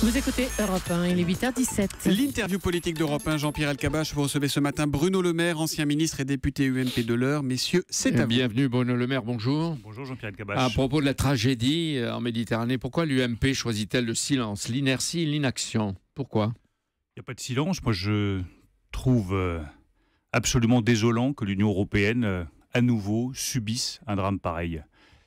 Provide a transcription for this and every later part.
Vous écoutez Europe 1, il est 8h17. L'interview politique d'Europe 1, Jean-Pierre Alcabache vous recevez ce matin Bruno Le Maire, ancien ministre et député UMP de l'heure. Messieurs, c'est à vous. Bienvenue Bruno Le Maire, bonjour. Bonjour Jean-Pierre Alcabache. À propos de la tragédie euh, en Méditerranée, pourquoi l'UMP choisit-elle le silence, l'inertie, l'inaction Pourquoi Il n'y a pas de silence. Moi, je trouve euh, absolument désolant que l'Union européenne, euh, à nouveau, subisse un drame pareil.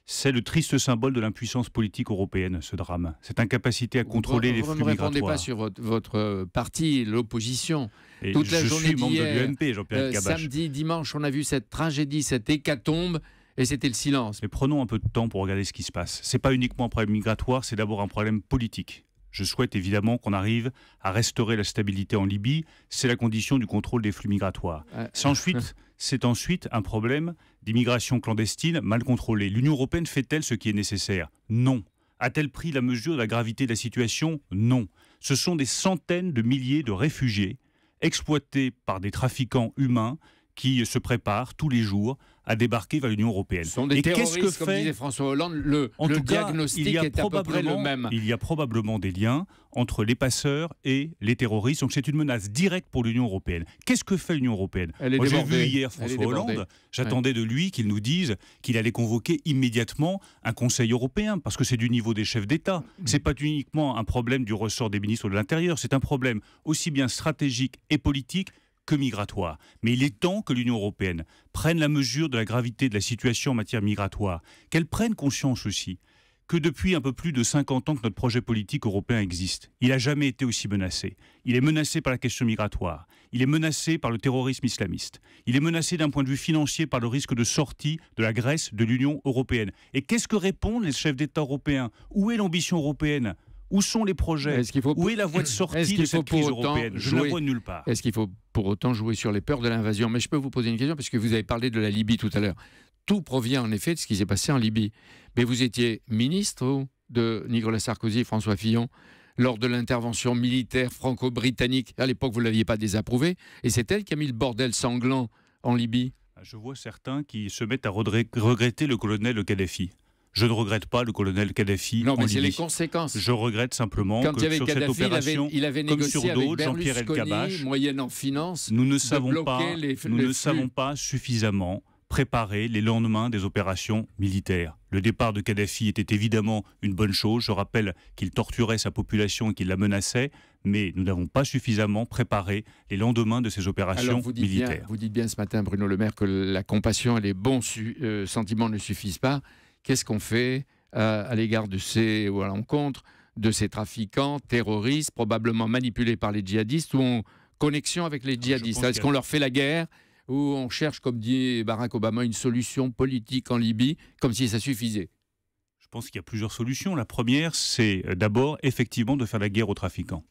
C'est le triste symbole de l'impuissance politique européenne, ce drame. Cette incapacité à contrôler les flux migratoires. Vous ne répondez pas sur votre, euh, parti, l'opposition. Toute la journée suis membre de l'UMP, Jean-Pierre euh, Samedi, dimanche, on a vu cette tragédie, cette hécatombe et c'était le silence. Mais prenons un peu de temps pour regarder ce qui se passe. Ce n'est pas uniquement un problème migratoire, c'est d'abord un problème politique. Je souhaite évidemment qu'on arrive à restaurer la stabilité en Libye. C'est la condition du contrôle des flux migratoires. Euh. Sans c'est ensuite un problème d'immigration clandestine mal contrôlée. L'Union européenne fait-elle ce qui est nécessaire Non. A-t-elle pris la mesure de la gravité de la situation Non. Ce sont des centaines de milliers de réfugiés exploités par des trafiquants humains qui se préparent tous les jours à débarquer vers l'Union européenne. Ce sont des comme disait François Hollande, le, diagnostic est à le même. Il y a probablement des liens entre les passeurs et les terroristes. Donc c'est une menace directe pour l'Union européenne. Qu'est-ce que fait l'Union européenne Moi, J'ai vu hier François Hollande, j'attendais de lui qu'il nous dise qu'il allait convoquer immédiatement un Conseil européen, parce que c'est du niveau des chefs d'État. C'est pas uniquement un problème du ressort des ministres de l'Intérieur, c'est un problème aussi bien stratégique et politique que migratoire. Mais il est temps que l'Union européenne prenne la mesure de la gravité de la situation en matière migratoire, qu'elle prenne conscience aussi que depuis un peu plus de 50 ans que notre projet politique européen existe. Il n'a jamais été aussi menacé. Il est menacé par la question migratoire, il est menacé par le terrorisme islamiste, il est menacé d'un point de vue financier par le risque de sortie de la Grèce de l'Union européenne. Et qu'est-ce que répondent les chefs d'État européens Où est l'ambition européenne où sont les projets Où est la voie de sortie de cette crise européenne Je ne vois nulle part. Est-ce qu'il faut pour autant jouer sur les peurs de l'invasion Mais je peux vous poser une question, parce que vous avez parlé de la Libye tout à l'heure. Tout provient en effet de ce qui s'est passé en Libye. Mais vous étiez ministre de Nicolas Sarkozy et François Fillon lors de l'intervention militaire franco-britannique. À l'époque, vous ne l'aviez pas désapprouvé. Et c'est elle qui a mis le bordel sanglant en Libye. Ah, je vois certains qui se mettent à regretter le colonel Kadhafi. Je ne regrette pas le colonel Kadhafi. Non, mais c'est les conséquences. Je regrette simplement que sur cette opération, il avait, négocié avec sur d'autres, Jean-Pierre moyennant finance, nous ne savons pas, nous ne pas suffisamment préparer les lendemains des opérations militaires. Le départ de Kadhafi était évidemment une bonne chose. Je rappelle qu'il torturait sa population et qu'il la menaçait, mais nous n'avons pas suffisamment préparé les lendemains de ces opérations militaires. vous dites bien ce matin, Bruno Le Maire, que la compassion et les bons euh, sentiments ne suffisent pas. Qu'est-ce qu'on fait euh, à l'égard de ces ou à l'encontre de ces trafiquants terroristes, probablement manipulés par les djihadistes ou en connexion avec les ah, djihadistes Est-ce qu'on leur fait la guerre ou on cherche, comme dit Barack Obama, une solution politique en Libye, comme si ça suffisait Je pense qu'il y a plusieurs solutions. La première, c'est euh, d'abord effectivement de faire la guerre aux trafiquants.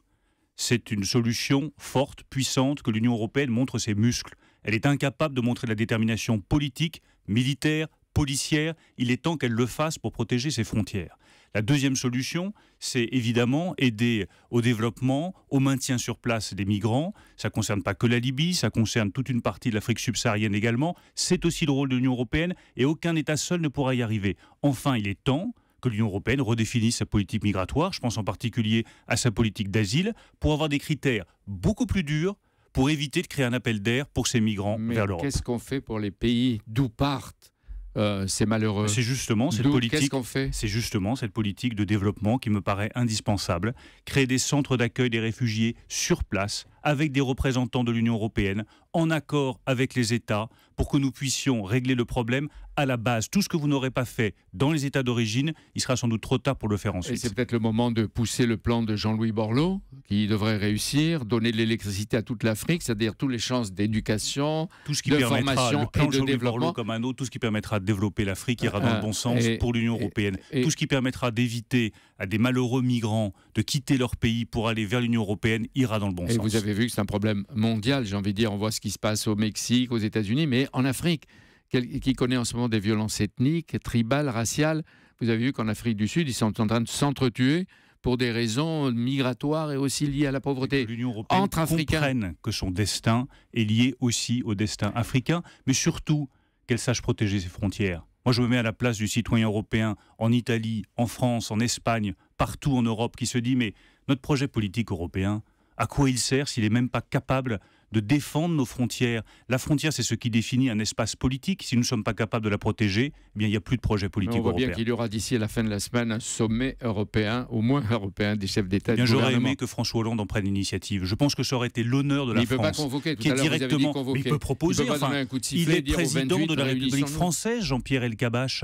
C'est une solution forte, puissante, que l'Union européenne montre ses muscles. Elle est incapable de montrer la détermination politique, militaire, policière, il est temps qu'elle le fasse pour protéger ses frontières. La deuxième solution, c'est évidemment aider au développement, au maintien sur place des migrants. Ça ne concerne pas que la Libye, ça concerne toute une partie de l'Afrique subsaharienne également. C'est aussi le rôle de l'Union européenne et aucun État seul ne pourra y arriver. Enfin, il est temps que l'Union européenne redéfinisse sa politique migratoire, je pense en particulier à sa politique d'asile, pour avoir des critères beaucoup plus durs pour éviter de créer un appel d'air pour ces migrants Mais vers l'Europe. Qu'est-ce qu'on fait pour les pays d'où partent euh, c'est malheureux. C'est justement cette politique. C'est justement cette politique de développement qui me paraît indispensable. Créer des centres d'accueil des réfugiés sur place avec des représentants de l'Union européenne, en accord avec les États, pour que nous puissions régler le problème à la base. Tout ce que vous n'aurez pas fait dans les États d'origine, il sera sans doute trop tard pour le faire ensuite. Et c'est peut-être le moment de pousser le plan de Jean-Louis Borloo, qui devrait réussir, donner de l'électricité à toute l'Afrique, c'est-à-dire toutes les chances d'éducation, tout de formation et de développement. comme un autre, tout ce qui permettra de développer l'Afrique ira ah, dans le ah, bon sens pour l'Union européenne. tout ce qui permettra d'éviter à des malheureux migrants de quitter leur pays pour aller vers l'Union européenne ira dans le bon sens vu que c'est un problème mondial, j'ai envie de dire, on voit ce qui se passe au Mexique, aux États-Unis, mais en Afrique, qui connaît en ce moment des violences ethniques, tribales, raciales, vous avez vu qu'en Afrique du Sud, ils sont en train de s'entretuer pour des raisons migratoires et aussi liées à la pauvreté. L'Union européenne entre comprenne que son destin est lié aussi au destin africain, mais surtout qu'elle sache protéger ses frontières. Moi, je me mets à la place du citoyen européen en Italie, en France, en Espagne, partout en Europe, qui se dit mais notre projet politique européen, à quoi il sert s'il n'est même pas capable de défendre nos frontières. La frontière, c'est ce qui définit un espace politique. Si nous ne sommes pas capables de la protéger, eh bien, il n'y a plus de projet politique européen. On voit bien qu'il y aura d'ici à la fin de la semaine un sommet européen, au moins européen, des chefs d'État. Eh de gouvernement. j'aurais aimé que François Hollande en prenne l'initiative. Je pense que ça aurait été l'honneur de la France. Il ne peut pas convoquer. qui est directement. il peut proposer. Il, est président de la République française, Jean-Pierre Elkabach.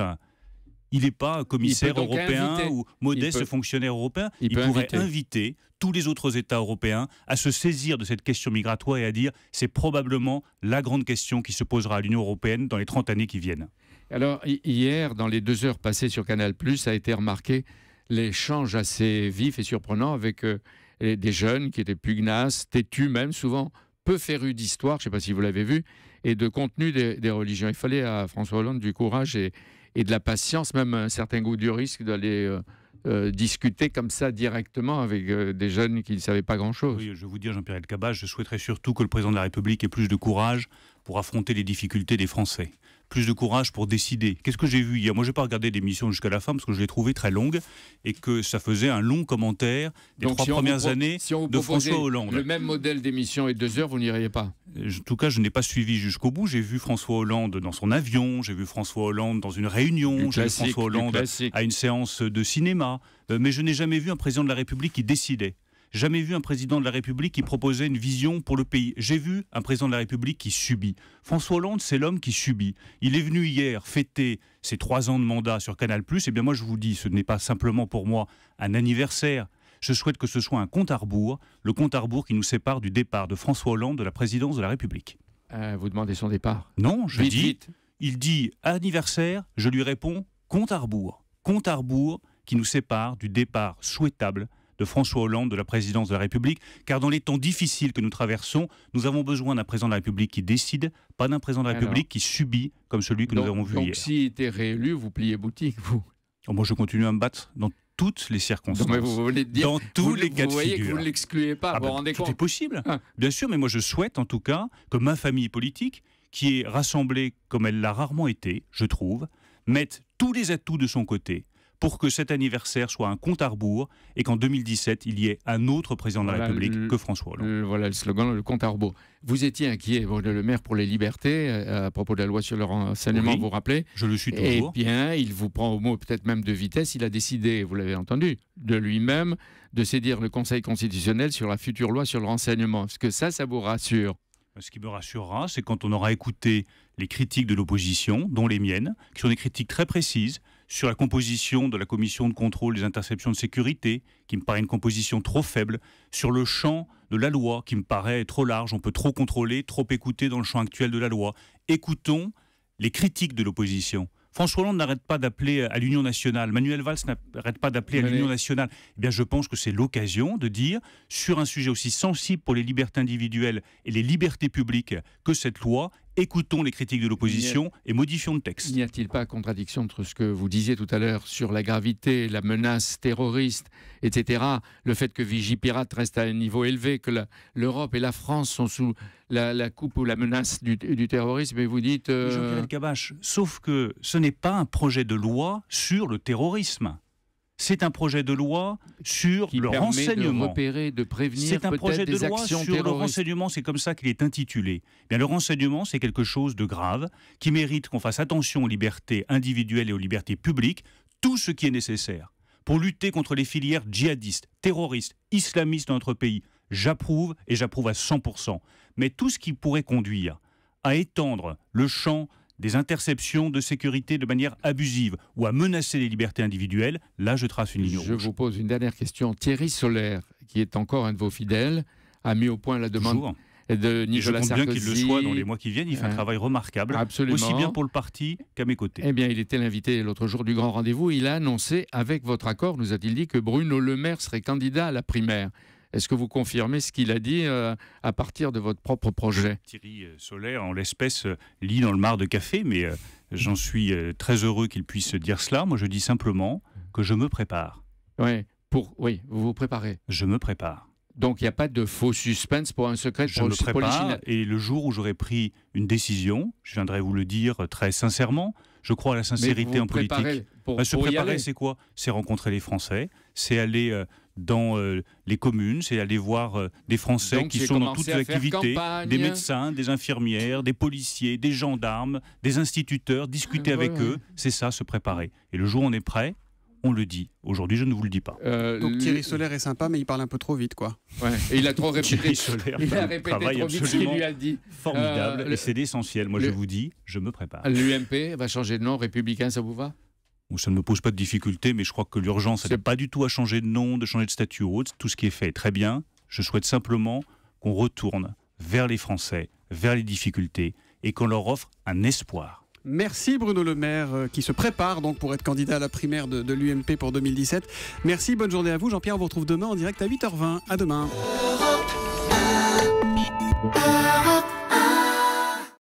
Il n'est pas commissaire européen ou modeste fonctionnaire européen. Il, pourrait inviter. tous les autres États européens à se saisir de cette question migratoire et à dire c'est probablement la grande question qui se posera à l'Union européenne dans les 30 années qui viennent. Alors hier, dans les deux heures passées sur Canal ⁇ a été remarqué l'échange assez vif et surprenant avec euh, des jeunes qui étaient pugnaces, têtus même souvent, peu férus d'histoire, je ne sais pas si vous l'avez vu, et de contenu des, des, religions. Il fallait à François Hollande du courage et, et de la patience, même un certain goût du risque d'aller euh, euh, discuter comme ça directement avec euh, des jeunes qui ne savaient pas grand-chose. Oui, je vous dis, Jean-Pierre Cabage je souhaiterais surtout que le président de la République ait plus de courage pour affronter les difficultés des Français plus de courage pour décider. Qu'est-ce que j'ai vu hier Moi, je n'ai pas regardé l'émission jusqu'à la fin parce que je l'ai trouvée très longue et que ça faisait un long commentaire des trois premières années de François Hollande. Le même modèle d'émission et deux heures, vous n'iriez pas euh, En tout cas, je n'ai pas suivi jusqu'au bout. J'ai vu François Hollande dans son avion, j'ai vu François Hollande dans une réunion, j'ai vu François Hollande à une séance de cinéma. Euh, mais je n'ai jamais vu un président de la République qui décidait jamais vu un président de la République qui proposait une vision pour le pays. J'ai vu un président de la République qui subit. François Hollande, c'est l'homme qui subit. Il est venu hier fêter ses trois ans de mandat sur Canal+. Et eh bien moi, je vous dis, ce n'est pas simplement pour moi un anniversaire. Je souhaite que ce soit un compte à rebours, le compte à rebours qui nous sépare du départ de François Hollande de la présidence de la République. Euh, vous demandez son départ Non, je vite, dis. Il dit anniversaire, je lui réponds compte à rebours. Compte à rebours qui nous sépare du départ souhaitable de François Hollande, de la présidence de la République, car dans les temps difficiles que nous traversons, nous avons besoin d'un président de la République qui décide, pas d'un président de la République qui subit, comme celui que nous avons vu hier. Donc si était réélu, vous pliez boutique, vous oh, Moi, je continue à me battre dans toutes les circonstances. dans tous les cas de voyez Que vous ne l'excluez pas, ah bah, tout est possible. Ah. Bien sûr, mais moi je souhaite en tout cas que ma famille politique, qui est rassemblée comme elle l'a rarement été, je trouve, mette tous les atouts de son côté pour que cet anniversaire soit un compte à rebours et qu'en 2017, il y ait un autre président de la République que François Hollande. voilà le slogan, le compte à rebours. Vous étiez inquiet, le maire pour les libertés, euh, à propos de la loi sur le renseignement, vous vous rappelez Je le suis toujours. Eh bien, il vous prend au mot peut-être même de vitesse, il a décidé, vous l'avez entendu, de lui-même, de saisir le Conseil constitutionnel sur la future loi sur le renseignement. Est-ce que ça, ça vous rassure ce qui me rassurera, c'est quand on aura écouté les critiques de l'opposition, dont les miennes, qui sont des critiques très précises, sur la composition de la commission de contrôle des interceptions de sécurité, qui me paraît une composition trop faible, sur le champ de la loi, qui me paraît trop large, on peut trop contrôler, trop écouter dans le champ actuel de la loi. Écoutons les critiques de l'opposition. François Hollande n'arrête pas d'appeler à l'Union nationale, Manuel Valls n'arrête pas d'appeler à l'Union nationale. Eh bien, je pense que c'est l'occasion de dire, sur un sujet aussi sensible pour les libertés individuelles et les libertés publiques que cette loi, écoutons les critiques de l'opposition et modifions le texte. N'y a-t-il pas contradiction entre ce que vous disiez tout à l'heure sur la gravité, la menace terroriste, etc., le fait que Vigipirate reste à un niveau élevé, que l'Europe et la France sont sous la, coupe ou la menace du, terrorisme, et vous dites... Euh, Jean-Pierre Cabache, sauf que ce n'est pas un projet de loi sur le terrorisme c'est un projet de loi sur le renseignement. C'est un projet de loi sur le renseignement. C'est comme ça qu'il est intitulé. Eh bien, le renseignement, c'est quelque chose de grave qui mérite qu'on fasse attention aux libertés individuelles et aux libertés publiques, tout ce qui est nécessaire pour lutter contre les filières djihadistes, terroristes, islamistes dans notre pays. J'approuve et j'approuve à 100%. Mais tout ce qui pourrait conduire à étendre le champ des interceptions de sécurité de manière abusive ou à menacer les libertés individuelles, là je trace une ligne rouge. Je vous pose une dernière question. Thierry Solaire, qui est encore un de vos fidèles, a mis au point la demande. de Nicolas je compte bien qu'il le soit dans les mois qui viennent. Il fait un euh, travail remarquable, aussi bien pour le parti qu'à mes côtés. Eh bien, il était l'invité l'autre jour du grand rendez-vous. Il a annoncé, avec votre accord, nous a-t-il dit, que Bruno Le Maire serait candidat à la primaire. Est-ce que vous confirmez ce qu'il a dit euh, à partir de votre propre projet Thierry euh, Solaire, en l'espèce, euh, lit dans le mar de café, mais j'en suis très heureux qu'il puisse dire cela. Moi, je dis simplement que je me prépare. Oui, pour, oui vous vous préparez. Je me prépare. Donc, il n'y a pas de faux suspense pour un secret. Je me prépare et le jour où j'aurai pris une décision, je viendrai vous le dire très sincèrement, je crois à la sincérité en politique. Pour, ben, se préparer, c'est quoi C'est rencontrer les Français, c'est aller dans euh, les communes, c'est aller voir euh, des Français qui sont dans toutes les activités, des médecins, des infirmières, des policiers, des gendarmes, des instituteurs, discuter avec eux, c'est ça, se préparer. Et le jour où on est prêt, on le dit. Aujourd'hui, je ne vous le dis pas. Euh, Donc Thierry Solaire est sympa, mais il parle un peu trop vite, quoi. Et il a trop répété. Thierry Solaire, il a répété trop vite, lui a dit. Formidable, et c'est l'essentiel. Moi, je vous dis, je me prépare. L'UMP va changer de nom, républicain, ça vous va ça ne me pose pas de difficulté, mais je crois que l'urgence, n'est pas du tout à changer de nom, de changer de statut ou autre. Tout ce qui est fait est très bien. Je souhaite simplement qu'on retourne vers les Français, vers les difficultés, et qu'on leur offre un espoir. Merci Bruno Le Maire euh, qui se prépare donc pour être candidat à la primaire de, l'UMP pour 2017. Merci, bonne journée à vous. Jean-Pierre, on vous retrouve demain en direct à 8h20. À demain.